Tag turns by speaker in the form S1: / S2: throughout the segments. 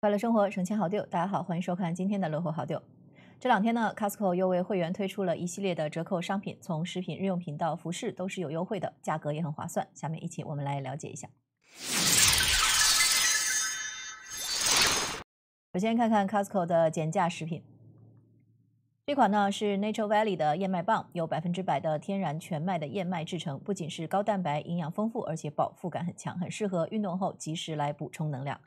S1: 快乐生活，省钱好丢。大家好，欢迎收看今天的乐活好丢。这两天呢，Costco 又为会员推出了一系列的折扣商品，从食品、日用品到服饰都是有优惠的，价格也很划算。下面一起我们来了解一下。首先看看 Costco 的减价食品，这款呢是 Nature Valley 的燕麦棒，由百分之百的天然全麦的燕麦制成，不仅是高蛋白、营养丰富，而且饱腹感很强，很适合运动后及时来补充能量。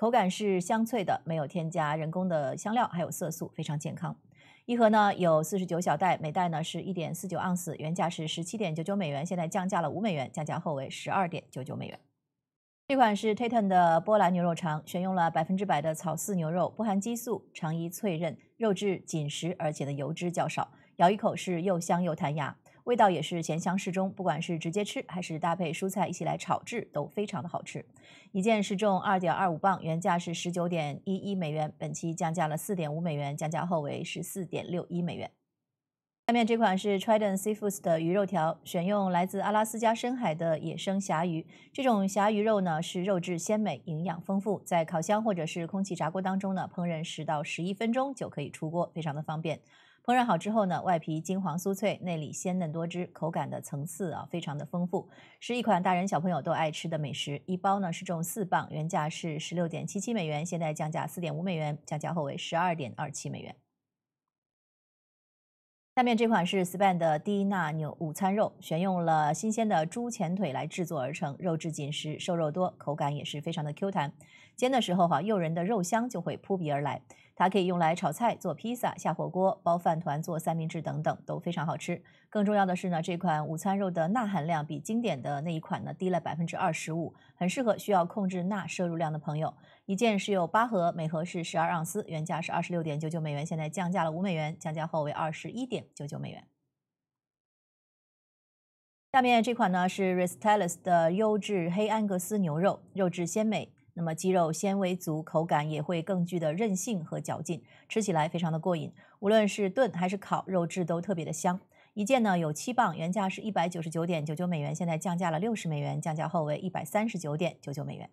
S1: 口感是香脆的，没有添加人工的香料还有色素，非常健康。一盒呢有四十九小袋，每袋呢是一点四九盎司，原价是十七点九九美元，现在降价了五美元，降价后为十二点九九美元。这款是 t i t o n 的波兰牛肉肠，选用了百分之百的草饲牛肉，不含激素，肠衣脆韧，肉质紧实，而且的油脂较少，咬一口是又香又弹牙。味道也是咸香适中，不管是直接吃还是搭配蔬菜一起来炒制都非常的好吃。一件是重二点二五磅，原价是十九点一一美元，本期降价了四点五美元，降价后为十四点六一美元。下面这款是 Trident Seafoods 的鱼肉条，选用来自阿拉斯加深海的野生狭鱼。这种狭鱼肉呢是肉质鲜美，营养丰富，在烤箱或者是空气炸锅当中呢烹饪十到十一分钟就可以出锅，非常的方便。烹饪好之后呢，外皮金黄酥脆，内里鲜嫩多汁，口感的层次啊非常的丰富，是一款大人小朋友都爱吃的美食。一包呢是重四磅，原价是十六点七七美元，现在降价四点五美元，降价后为十二点二七美元。下面这款是 SPAN 的低钠牛午餐肉，选用了新鲜的猪前腿来制作而成，肉质紧实，瘦肉多，口感也是非常的 Q 弹。煎的时候，哈，诱人的肉香就会扑鼻而来。它可以用来炒菜、做披萨、下火锅、包饭团、做三明治等等，都非常好吃。更重要的是呢，这款午餐肉的钠含量比经典的那一款呢低了百分之二十五，很适合需要控制钠摄入量的朋友。一件是有八盒，每盒是十二盎司，原价是二十六点九九美元，现在降价了五美元，降价后为二十一点九九美元。下面这款呢是 r i s t e l l s 的优质黑安格斯牛肉，肉质鲜美。那么鸡肉纤维足，口感也会更具的韧性和嚼劲，吃起来非常的过瘾。无论是炖还是烤，肉质都特别的香。一件呢有七磅，原价是一百九十九点九九美元，现在降价了六十美元，降价后为一百三十九点九九美元。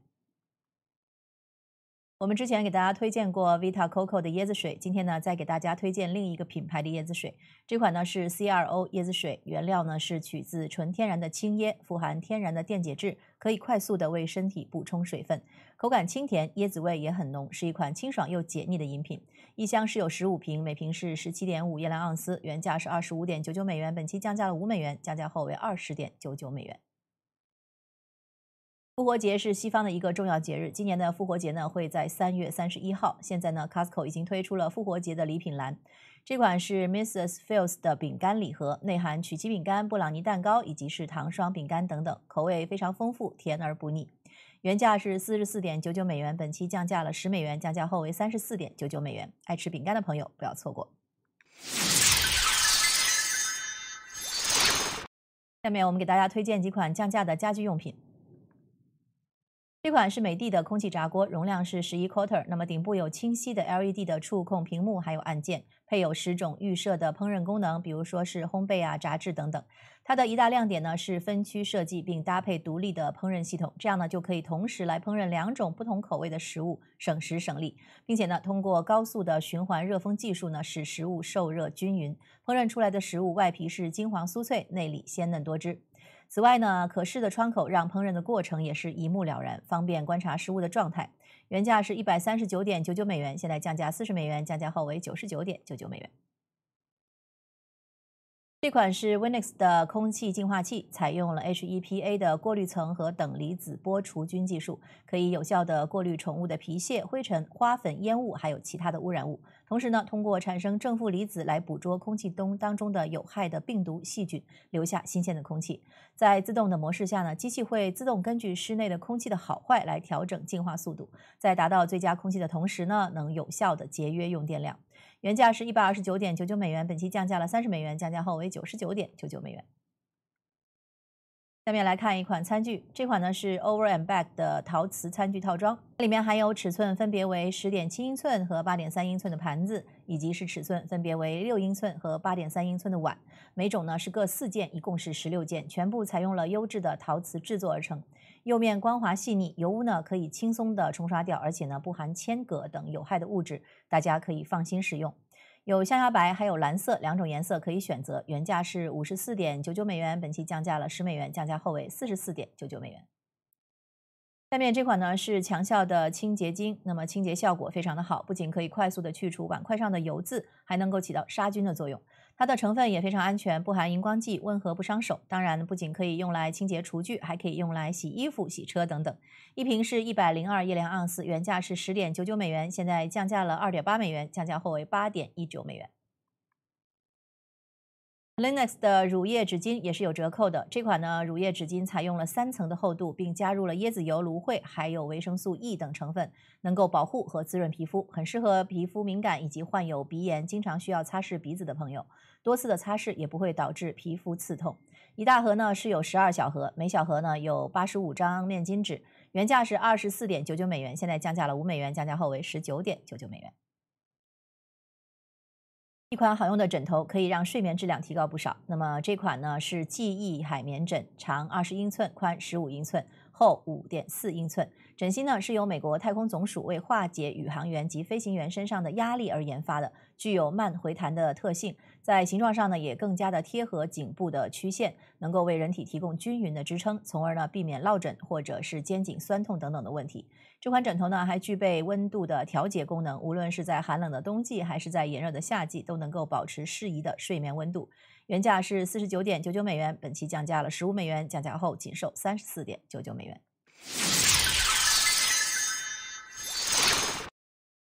S1: 我们之前给大家推荐过 Vita Coco 的椰子水，今天呢再给大家推荐另一个品牌的椰子水。这款呢是 CRO 椰子水，原料呢是取自纯天然的青椰，富含天然的电解质，可以快速的为身体补充水分。口感清甜，椰子味也很浓，是一款清爽又解腻的饮品。一箱是有十五瓶，每瓶是十七点五液兰盎司，原价是二十五点九九美元，本期降价了五美元，降价后为二十点九九美元。复活节是西方的一个重要节日，今年的复活节呢会在三月三十一号。现在呢，Costco 已经推出了复活节的礼品栏，这款是 Mrs. Fields 的饼干礼盒，内含曲奇饼干、布朗尼蛋糕以及是糖霜饼干等等，口味非常丰富，甜而不腻。原价是四十四点九九美元，本期降价了十美元，降价后为三十四点九九美元。爱吃饼干的朋友不要错过。下面我们给大家推荐几款降价的家居用品。这款是美的的空气炸锅，容量是十一 quarter，那么顶部有清晰的 LED 的触控屏幕，还有按键，配有十种预设的烹饪功能，比如说是烘焙啊、炸制等等。它的一大亮点呢是分区设计，并搭配独立的烹饪系统，这样呢就可以同时来烹饪两种不同口味的食物，省时省力，并且呢通过高速的循环热风技术呢，使食物受热均匀，烹饪出来的食物外皮是金黄酥脆，内里鲜嫩多汁。此外呢可视的窗口让烹饪的过程也是一目了然，方便观察食物的状态。原价是一百三十九点九九美元，现在降价四十美元，降价后为九十九点九九美元。这款是 Winix 的空气净化器，采用了 H E P A 的过滤层和等离子波除菌技术，可以有效的过滤宠物的皮屑、灰尘、花粉、烟雾，还有其他的污染物。同时呢，通过产生正负离子来捕捉空气中当中的有害的病毒细菌，留下新鲜的空气。在自动的模式下呢，机器会自动根据室内的空气的好坏来调整净化速度，在达到最佳空气的同时呢，能有效的节约用电量。原价是一百二十九点九九美元，本期降价了三十美元，降价后为九十九点九九美元。下面来看一款餐具，这款呢是 Over and Back 的陶瓷餐具套装，里面含有尺寸分别为十点七英寸和八点三英寸的盘子，以及是尺寸分别为六英寸和八点三英寸的碗，每种呢是各四件，一共是十六件，全部采用了优质的陶瓷制作而成，釉面光滑细腻，油污呢可以轻松的冲刷掉，而且呢不含铅、铬等有害的物质，大家可以放心使用。有象牙白，还有蓝色两种颜色可以选择，原价是五十四点九九美元，本期降价了十美元，降价后为四十四点九九美元。下面这款呢是强效的清洁精，那么清洁效果非常的好，不仅可以快速的去除碗筷上的油渍，还能够起到杀菌的作用。它的成分也非常安全，不含荧光剂，温和不伤手。当然，不仅可以用来清洁厨具，还可以用来洗衣服、洗车等等。一瓶是一百零二一两盎司，原价是十点九九美元，现在降价了二点八美元，降价后为八点一九美元。l y n u x 的乳液纸巾也是有折扣的。这款呢，乳液纸巾采用了三层的厚度，并加入了椰子油、芦荟还有维生素 E 等成分，能够保护和滋润皮肤，很适合皮肤敏感以及患有鼻炎、经常需要擦拭鼻子的朋友。多次的擦拭也不会导致皮肤刺痛。一大盒呢是有十二小盒，每小盒呢有八十五张面巾纸。原价是二十四点九九美元，现在降价了五美元，降价后为十九点九九美元。一款好用的枕头可以让睡眠质量提高不少。那么这款呢是记忆海绵枕，长二十英寸，宽十五英寸。厚五点四英寸，枕芯呢是由美国太空总署为化解宇航员及飞行员身上的压力而研发的，具有慢回弹的特性，在形状上呢也更加的贴合颈部的曲线，能够为人体提供均匀的支撑，从而呢避免落枕或者是肩颈酸痛等等的问题。这款枕头呢还具备温度的调节功能，无论是在寒冷的冬季还是在炎热的夏季，都能够保持适宜的睡眠温度。原价是四十九点九九美元，本期降价了十五美元，降价后仅售三十四点九九美元。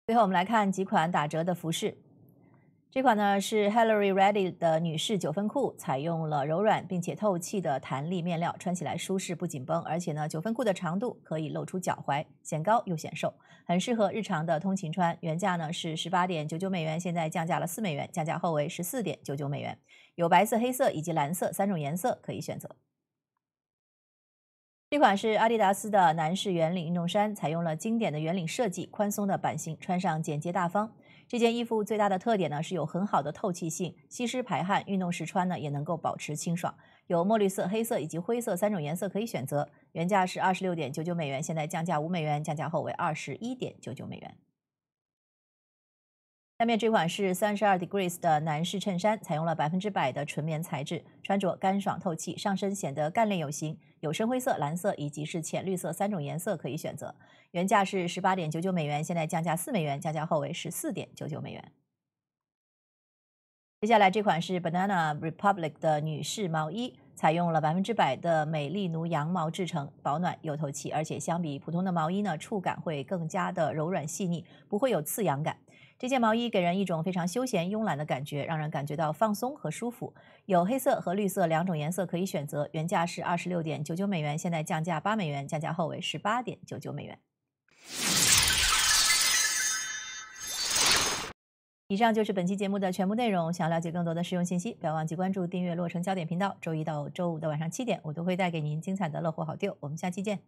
S1: 最后，我们来看几款打折的服饰。这款呢是 Hillary Ready 的女士九分裤，采用了柔软并且透气的弹力面料，穿起来舒适不紧绷。而且呢，九分裤的长度可以露出脚踝，显高又显瘦，很适合日常的通勤穿。原价呢是十八点九九美元，现在降价了四美元，降价后为十四点九九美元。有白色、黑色以及蓝色三种颜色可以选择。这款是阿迪达斯的男士圆领运动衫，采用了经典的圆领设计，宽松的版型，穿上简洁大方。这件衣服最大的特点呢，是有很好的透气性，吸湿排汗，运动时穿呢也能够保持清爽。有墨绿色、黑色以及灰色三种颜色可以选择，原价是二十六点九九美元，现在降价五美元，降价后为二十一点九九美元。下面这款是三十二 degrees 的男士衬衫，采用了百分之百的纯棉材质，穿着干爽透气，上身显得干练有型。有深灰色、蓝色以及是浅绿色三种颜色可以选择。原价是十八点九九美元，现在降价四美元，降价后为十四点九九美元。接下来这款是 Banana Republic 的女士毛衣，采用了百分之百的美利奴羊毛制成，保暖又透气，而且相比普通的毛衣呢，触感会更加的柔软细腻，不会有刺痒感。这件毛衣给人一种非常休闲慵懒的感觉，让人感觉到放松和舒服。有黑色和绿色两种颜色可以选择，原价是二十六点九九美元，现在降价八美元，降价后为十八点九九美元。以上就是本期节目的全部内容。想了解更多的实用信息，不要忘记关注订阅“洛城焦点”频道。周一到周五的晚上七点，我都会带给您精彩的乐活好丢。我们下期见。